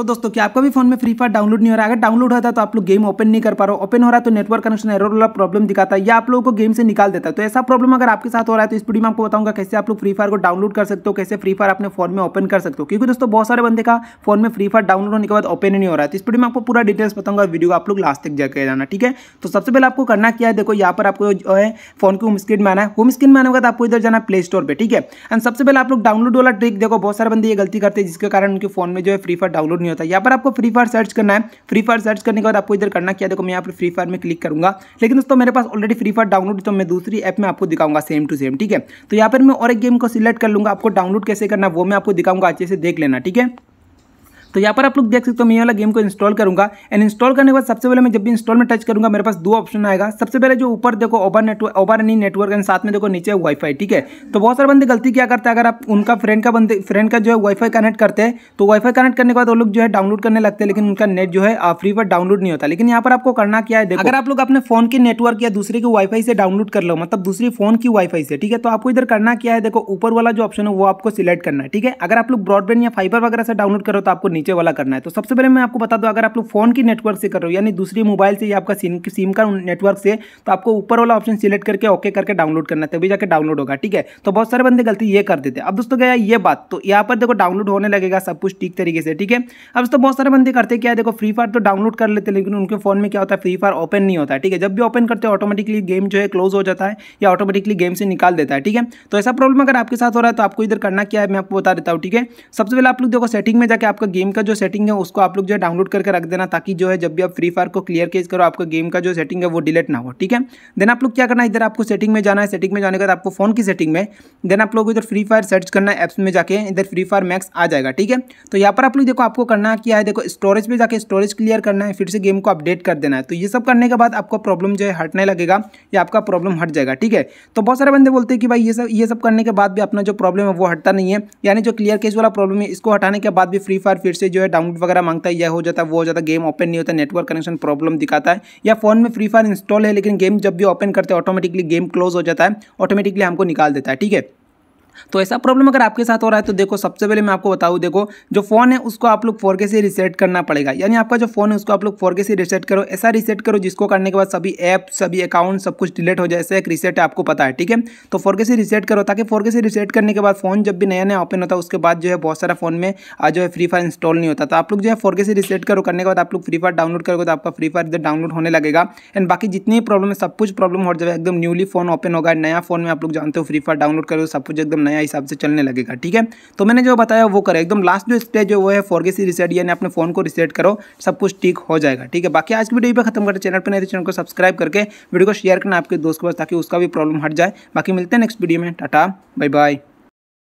तो दोस्तों क्या आपका भी फोन में फ्री फायर डाउनलोड नहीं हो रहा है अगर डाउनलोड होता है तो आप लोग गेम ओपन नहीं कर पा रहे हो ओपन हो रहा है तो नेटवर्क कनेक्शन एरर वाला प्रॉब्लम दिखाता है या आप लोगों को गेम से निकाल देता है तो ऐसा प्रॉब्लम अगर आपके साथ हो रहा है तो इस वीडियो में आपको बताऊंगा कैसे आप लोग फ्री फायर को डाउनलोड कर सकते हो कैसे फ्री फायर अपने फोन में ओपन कर सकते हो क्योंकि दोस्तों बहुत सारे बंदे का फोन में फ्री फायर डाउनलोड होने के बाद ओपन नहीं हो रहा है तो इस वीडियो में आपको पूरा डिटेल्स बताऊंगा वीडियो आप लोग लास्ट तक जाकर जाना ठीक है तो सबसे पहले आपको करना क्या है देखो यहाँ पर आपको जो है फोन की होम स्क्रीन में आना है होम स्क्रीन में आने के बाद आपको इधर जाना प्ले स्टोर पर ठीक है एंड सबसे पहले आप लोग डाउनलोड वाला ट्रिक देखो बहुत सारे बंदे ये गलती करते हैं जिसके कारण उनके फोन में जो है फ्री फायर डाउनलोड नहीं होता यहाँ पर आपको फ्री फायर सर्च करना है फ्री फायर सर्च करने के बाद आपको इधर करना क्या देखो मैं यहाँ पर फ्री फायर में क्लिक करूँगा लेकिन दोस्तों मेरे पास ऑलरेडी फ्री फायर डाउनलोड तो मैं दूसरी ऐप में आपको दिखाऊंगा सेम टू सेम ठीक है तो यहाँ पर मैं और एक गेम को सिलेक्ट कर लूँगा आपको डाउनलोड कैसे करना वो मैं आपको दिखाऊंगा अच्छे से देख लेना ठीक है तो यहाँ पर आप लोग देख सकते हो मैं वाला गेम को इंस्टॉल करूँगा एंड इंस्टॉल करने के बाद सबसे पहले मैं जब भी इंस्टॉल में टच करूँगा मेरे पास दो ऑप्शन आएगा सबसे पहले जो ऊपर देखो ओबर नेटवर्क ओबर नी नेटवर्क एंड साथ में देखो नीचे वाईफाई ठीक है तो बहुत सारे बंदे गलती क्या करते हैं अगर आप उनका फ्रेंड का बंदे फ्रेंड का जो है वाईफाई कनेक्ट करते हैं तो वाईफाई कनेक्ट करने के बाद वो लोग जो है डाउनलोड करने लगते हैं लेकिन उनका नेट जो है फ्री पर डाउनलोड नहीं होता लेकिन यहाँ पर आपको करना क्या है अगर आप लोग अपने फोन के नेटवर्क या दूसरे के वाईफाई से डाउनलोड कर लो मतलब दूसरी फोन की वाईफाई से ठीक है तो आपको इधर करना क्या है देखो ऊपर वाला जो ऑप्शन है वो आपको सिलेक्ट करना है ठीक है अगर आप लोग ब्रॉडबैंड या फाइबर वगैरह से डाउनलोड करो तो आपको नीचे वाला करना है तो सबसे पहले मैं आपको बता दूँ अगर आप लोग फोन की नेटवर्क से कर रहे हो यानी दूसरी मोबाइल से या आपका सिम सिम का नेटवर्क से तो आपको ऊपर वाला ऑप्शन सिलेक्ट करके ओके करके डाउनलोड करना है तभी जाकर डाउनलोड होगा ठीक है तो बहुत सारे बंदे गलती ये कर देते हैं अब दोस्तों गया ये बात तो यहाँ पर देखो डाउनलोड होने लगेगा सब कुछ ठीक तरीके से ठीक है अब दोस्तों बहुत सारे बंदे करते क्या देखो फ्री फायर तो डाउनलोड कर लेते लेकिन उनके फोन में क्या होता है फ्री फायर ओपन नहीं होता है ठीक है जब भी ओपन करते हैं ऑटोमेटिकली गेम जो है क्लोज हो जाता है या ऑटोमेटिकली गेम से निकाल देता है ठीक है तो ऐसा प्रॉब्लम अगर आपके साथ हो रहा है तो आपको इधर करना क्या है मैं आपको बता देता हूँ ठीक है सबसे पहले आप लोग देखो सेटिंग में जाकर आपका गेम गेम का जो सेटिंग है उसको आप लोग जो है डाउनलोड करके रख देना ताकि जो है जब भी आप फ्री फायर को क्लियर केस करो आपका गेम का जो सेटिंग है वो डिलीट ना हो ठीक है देन आप लोग क्या करना है इधर आपको सेटिंग में जाना है सेटिंग में जाने के बाद आपको फोन की सेटिंग में देन आप लोग इधर फ्री फायर सर्च करना है एप्स में जाके इधर फ्री फायर मैक्स आ जाएगा ठीक है तो यहाँ पर आप लोग देखो आपको करना क्या है देखो स्टोरेज में जाकर स्टोरेज क्लियर करना है फिर से गेम को अपडेट कर देना है तो ये सब करने के बाद आपका प्रॉब्लम जो है हटने लगेगा या आपका प्रॉब्लम हट जाएगा ठीक है तो बहुत सारे बंदे बोलते हैं कि भाई ये सब ये सब करने के बाद भी अपना जो प्रॉब्लम है वो हटता नहीं है यानी जो क्लियर केस वाला प्रॉब्लम है इसको हटाने के बाद भी फ्री फायर फिर से जो है डाउनलोड वगैरह मांगता है यह हो जाता है वो हो जाता है गेम ओपन नहीं होता नेटवर्क कनेक्शन प्रॉब्लम दिखाता है या फोन में फ्री फायर इंस्टॉल है लेकिन गेम जब भी ओपन करते हैं ऑटोमेटिकली गेम क्लोज हो जाता है ऑटोमेटिकली हमको निकाल देता है ठीक है तो ऐसा प्रॉब्लम अगर आपके साथ हो रहा है तो देखो सबसे पहले मैं आपको बताऊँ देखो जो फ़ोन है उसको आप लोग फोर से रिसेट करना पड़ेगा यानी आपका जो फ़ोन है उसको आप लोग फोर से रिसेट करो ऐसा रिसेट करो जिसको करने के बाद सभी ऐप सभी अकाउंट सब कुछ डिलीट हो जाए ऐसा एक रिसेट है आपको पता है ठीक है तो फोर से रिसेट करो ताकि फोर से रिसेट करने के बाद फ़ोन जब भी नया नया ओपन होता है उसके बाद जो है बहुत सारा फ़ोन में जो है फ्री फायर इंस्टॉल नहीं होता तो आप लोग जो है फोर से रिसेट करो करने के बाद आप लोग फ्री फायर डाउनलोड करोगे तो आपका फ्री फायर इधर डाउनलोड होने लगेगा एंड बाकी जितनी प्रॉब्लम है सब कुछ प्रॉब्लम हो जाएगा एकदम न्यूली फ़ोन ओपन होगा नया फ़ोन में आप लोग जानते हो फ्री फायर डाउनलोड करो सब कुछ एकदम नया हिसाब से चलने लगेगा ठीक है तो मैंने जो बताया वो करें एकदम लास्ट जो स्टेज जो वो है फोरगेसी रिसेट यानी अपने फोन को रिसेट करो सब कुछ ठीक हो जाएगा ठीक है बाकी आज की वीडियो पर खत्म करते चैनल पर नए चैनल को सब्सक्राइब करके वीडियो को शेयर करना आपके दोस्त के पास ताकि उसका भी प्रॉब्लम हट जाए बाकी मिलते हैं नेक्स्ट वीडियो में टाटा बाय बाय